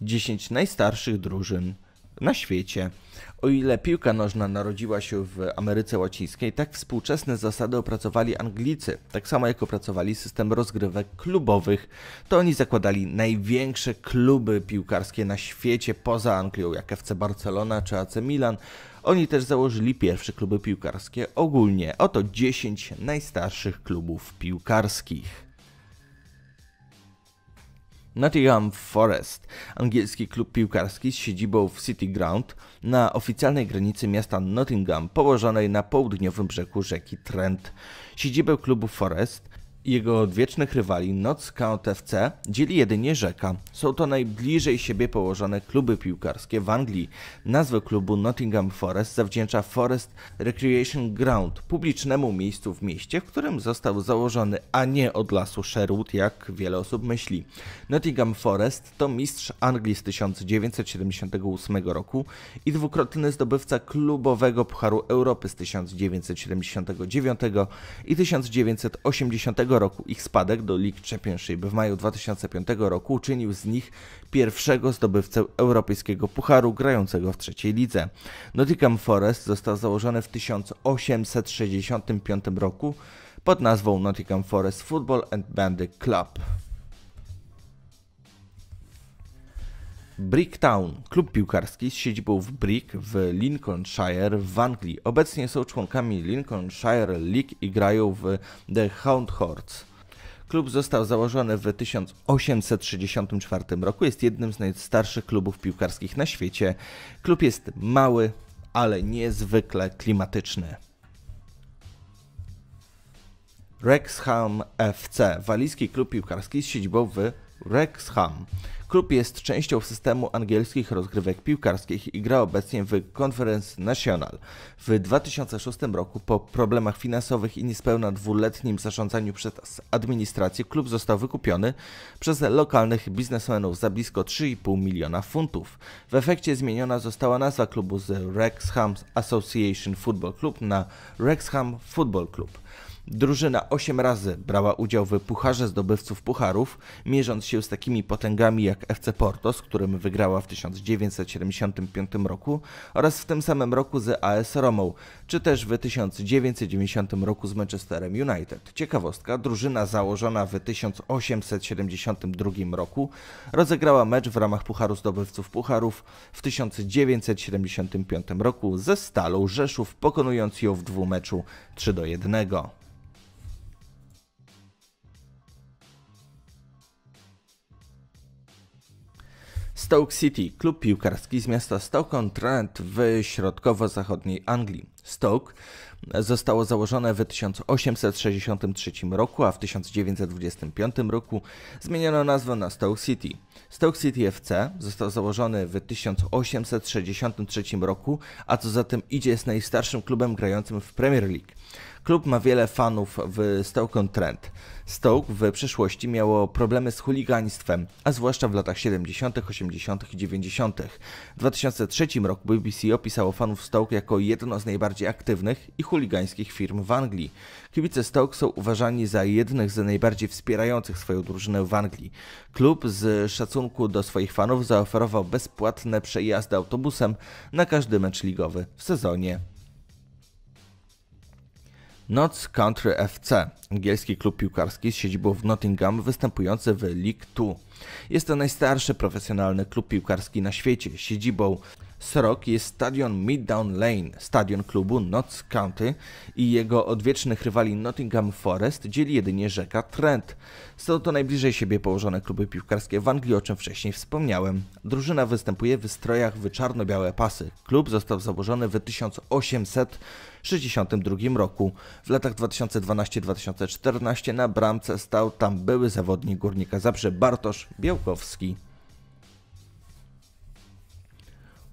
10 najstarszych drużyn na świecie. O ile piłka nożna narodziła się w Ameryce Łacińskiej, tak współczesne zasady opracowali Anglicy, tak samo jak opracowali system rozgrywek klubowych. To oni zakładali największe kluby piłkarskie na świecie poza Anglią, jak FC Barcelona czy AC Milan. Oni też założyli pierwsze kluby piłkarskie ogólnie. Oto 10 najstarszych klubów piłkarskich. Nottingham Forest, angielski klub piłkarski z siedzibą w City Ground na oficjalnej granicy miasta Nottingham położonej na południowym brzegu rzeki Trent. Siedzibę klubu Forest jego odwiecznych rywali Noc OTFC dzieli jedynie rzeka. Są to najbliżej siebie położone kluby piłkarskie w Anglii. Nazwę klubu Nottingham Forest zawdzięcza Forest Recreation Ground, publicznemu miejscu w mieście, w którym został założony, a nie od lasu Sherwood, jak wiele osób myśli. Nottingham Forest to mistrz Anglii z 1978 roku i dwukrotny zdobywca klubowego Pucharu Europy z 1979 i 1980 roku ich spadek do League Championship w maju 2005 roku uczynił z nich pierwszego zdobywcę europejskiego pucharu grającego w trzeciej lidze. Nottingham Forest został założony w 1865 roku pod nazwą Nottingham Forest Football and Bandy Club. Bricktown, klub piłkarski z siedzibą w Brick w Lincolnshire w Anglii. Obecnie są członkami Lincolnshire League i grają w The Hound Hordes. Klub został założony w 1864 roku. Jest jednym z najstarszych klubów piłkarskich na świecie. Klub jest mały, ale niezwykle klimatyczny. Wrexham FC, walijski klub piłkarski z siedzibą w Wrexham. Klub jest częścią systemu angielskich rozgrywek piłkarskich i gra obecnie w Conference National. W 2006 roku po problemach finansowych i niespełna dwuletnim zarządzaniu przez administrację klub został wykupiony przez lokalnych biznesmenów za blisko 3,5 miliona funtów. W efekcie zmieniona została nazwa klubu z Rexham Association Football Club na Rexham Football Club. Drużyna 8 razy brała udział w Pucharze Zdobywców Pucharów, mierząc się z takimi potęgami jak FC Porto, z którym wygrała w 1975 roku oraz w tym samym roku z AS Romą, czy też w 1990 roku z Manchesterem United. Ciekawostka, drużyna założona w 1872 roku rozegrała mecz w ramach Pucharu Zdobywców Pucharów w 1975 roku ze Stalą Rzeszów, pokonując ją w dwumeczu 3 do 1. Stoke City, klub piłkarski z miasta Stoke-on-Trent w środkowo-zachodniej Anglii. Stoke zostało założone w 1863 roku, a w 1925 roku zmieniono nazwę na Stoke City. Stoke City FC został założony w 1863 roku, a co za tym idzie jest najstarszym klubem grającym w Premier League. Klub ma wiele fanów w Stoke-on-Trent. Stoke w przeszłości miało problemy z chuligaństwem, a zwłaszcza w latach 70., 80. i 90. W 2003 roku BBC opisało fanów Stoke jako jedno z najbardziej aktywnych i chuligańskich firm w Anglii. Kibice Stoke są uważani za jednych z najbardziej wspierających swoją drużynę w Anglii. Klub z szacunku do swoich fanów zaoferował bezpłatne przejazdy autobusem na każdy mecz ligowy w sezonie Notts Country FC, angielski klub piłkarski z siedzibą w Nottingham, występujący w League Two. Jest to najstarszy profesjonalny klub piłkarski na świecie, siedzibą Srok jest stadion Midtown Lane, stadion klubu Notts County i jego odwiecznych rywali Nottingham Forest dzieli jedynie rzeka Trent. Są to najbliżej siebie położone kluby piłkarskie w Anglii, o czym wcześniej wspomniałem. Drużyna występuje w strojach w czarno-białe pasy. Klub został założony w 1862 roku. W latach 2012-2014 na bramce stał tam były zawodnik Górnika Zabrze Bartosz Białkowski.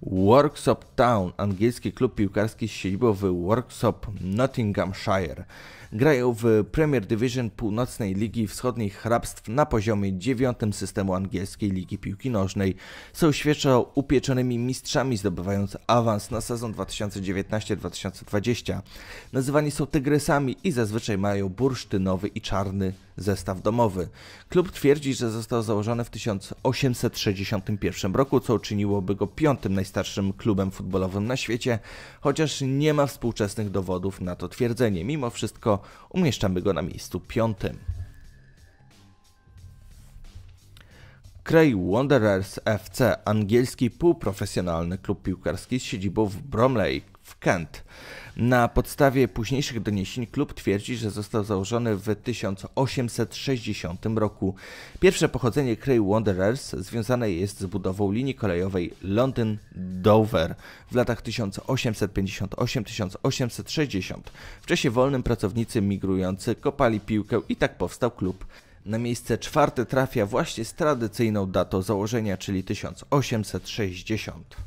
Worksop Town, angielski klub piłkarski z siedzibą w Worksop, Nottinghamshire grają w Premier Division Północnej Ligi Wschodnich Hrabstw na poziomie 9 systemu angielskiej Ligi Piłki Nożnej. Są świeżo upieczonymi mistrzami zdobywając awans na sezon 2019-2020. Nazywani są Tygrysami i zazwyczaj mają bursztynowy i czarny zestaw domowy. Klub twierdzi, że został założony w 1861 roku, co uczyniłoby go piątym najstarszym klubem futbolowym na świecie, chociaż nie ma współczesnych dowodów na to twierdzenie. Mimo wszystko umieszczamy go na miejscu piątym. Cray Wanderers FC, angielski półprofesjonalny klub piłkarski z siedzibą w Bromley, w Kent. Na podstawie późniejszych doniesień klub twierdzi, że został założony w 1860 roku. Pierwsze pochodzenie Cray Wanderers związane jest z budową linii kolejowej london dover w latach 1858-1860. W czasie wolnym pracownicy migrujący kopali piłkę i tak powstał klub. Na miejsce czwarte trafia właśnie z tradycyjną datą założenia, czyli 1860.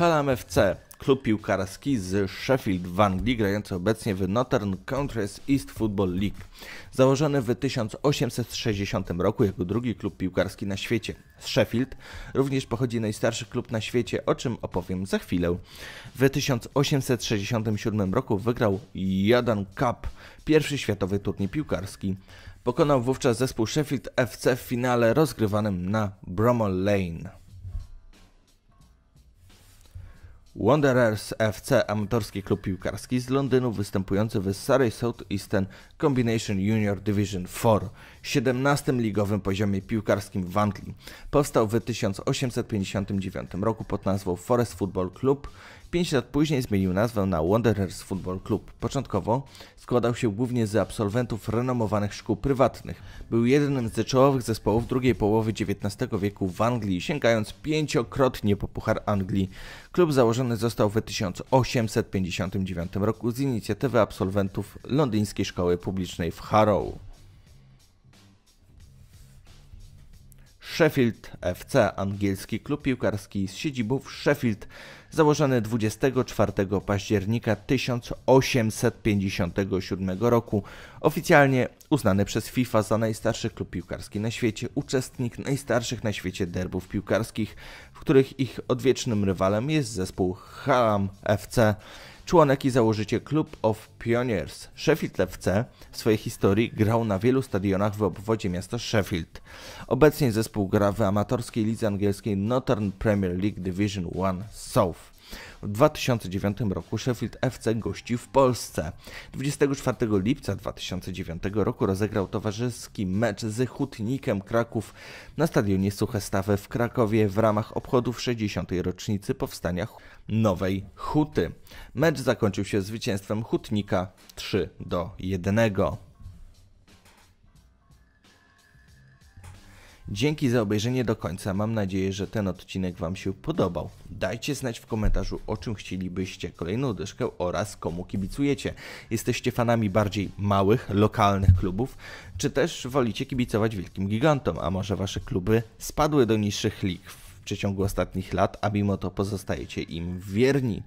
Hallam FC, klub piłkarski z Sheffield w Anglii, grający obecnie w Northern Counties East Football League. Założony w 1860 roku jako drugi klub piłkarski na świecie. Z Sheffield również pochodzi najstarszy klub na świecie, o czym opowiem za chwilę. W 1867 roku wygrał Jordan Cup, pierwszy światowy turniej piłkarski. Pokonał wówczas zespół Sheffield FC w finale rozgrywanym na Bromall Lane. Wanderers FC, amatorski klub piłkarski z Londynu występujący w Surrey South Eastern Combination Junior Division 4, 17 ligowym poziomie piłkarskim w Anglii. Powstał w 1859 roku pod nazwą Forest Football Club 5 lat później zmienił nazwę na Wanderers Football Club. Początkowo składał się głównie z absolwentów renomowanych szkół prywatnych. Był jednym z czołowych zespołów drugiej połowy XIX wieku w Anglii, sięgając pięciokrotnie po Puchar Anglii. Klub założony został w 1859 roku z inicjatywy absolwentów londyńskiej szkoły publicznej w Harrow. Sheffield FC, angielski klub piłkarski z siedzibą w Sheffield, założony 24 października 1857 roku, oficjalnie uznany przez FIFA za najstarszy klub piłkarski na świecie, uczestnik najstarszych na świecie derbów piłkarskich, w których ich odwiecznym rywalem jest zespół Halam FC członek i założyciel Club of Pioneers. Sheffield FC w swojej historii grał na wielu stadionach w obwodzie miasta Sheffield. Obecnie zespół gra w amatorskiej lidze angielskiej Northern Premier League Division 1 South. W 2009 roku Sheffield FC gości w Polsce. 24 lipca 2009 roku rozegrał towarzyski mecz z Hutnikiem Kraków na stadionie Suche Stawy w Krakowie w ramach obchodów 60. rocznicy powstania Nowej Huty. Mecz zakończył się zwycięstwem Hutnika 3 do 1. Dzięki za obejrzenie do końca. Mam nadzieję, że ten odcinek Wam się podobał. Dajcie znać w komentarzu, o czym chcielibyście kolejną dyszkę oraz komu kibicujecie. Jesteście fanami bardziej małych, lokalnych klubów, czy też wolicie kibicować wielkim gigantom, a może Wasze kluby spadły do niższych lig w przeciągu ostatnich lat, a mimo to pozostajecie im wierni.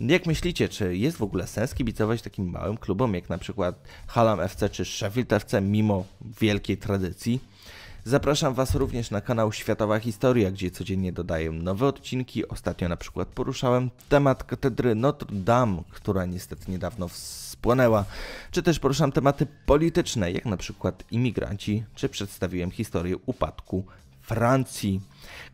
Jak myślicie, czy jest w ogóle sens kibicować takim małym klubom jak na przykład Hallam FC czy Sheffield FC mimo wielkiej tradycji? Zapraszam Was również na kanał Światowa Historia, gdzie codziennie dodaję nowe odcinki. Ostatnio na przykład poruszałem temat katedry Notre Dame, która niestety niedawno spłonęła, czy też poruszam tematy polityczne, jak na przykład imigranci, czy przedstawiłem historię upadku Francji.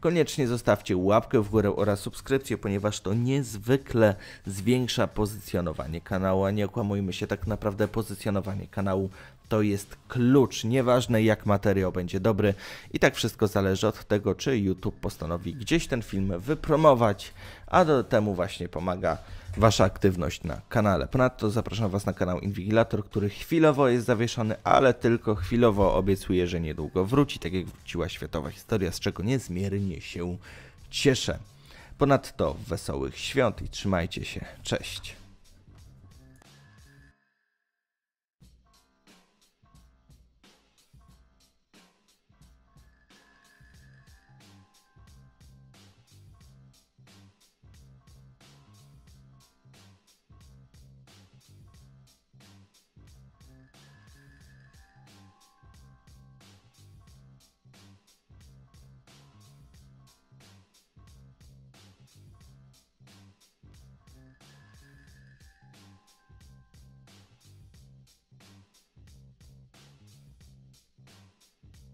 Koniecznie zostawcie łapkę w górę oraz subskrypcję, ponieważ to niezwykle zwiększa pozycjonowanie kanału, a nie okłamujmy się, tak naprawdę pozycjonowanie kanału to jest klucz. Nieważne jak materiał będzie dobry i tak wszystko zależy od tego, czy YouTube postanowi gdzieś ten film wypromować, a do temu właśnie pomaga Wasza aktywność na kanale. Ponadto zapraszam Was na kanał Inwigilator, który chwilowo jest zawieszony, ale tylko chwilowo obiecuję, że niedługo wróci, tak jak wróciła światowa historia, z czego niezmiernie się cieszę. Ponadto wesołych świąt i trzymajcie się. Cześć.